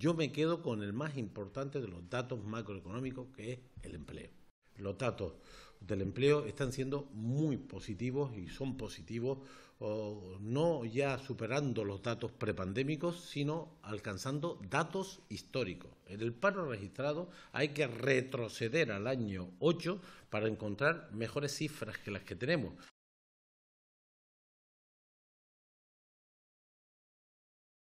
Yo me quedo con el más importante de los datos macroeconómicos, que es el empleo. Los datos del empleo están siendo muy positivos y son positivos, no ya superando los datos prepandémicos, sino alcanzando datos históricos. En el paro registrado hay que retroceder al año 8 para encontrar mejores cifras que las que tenemos.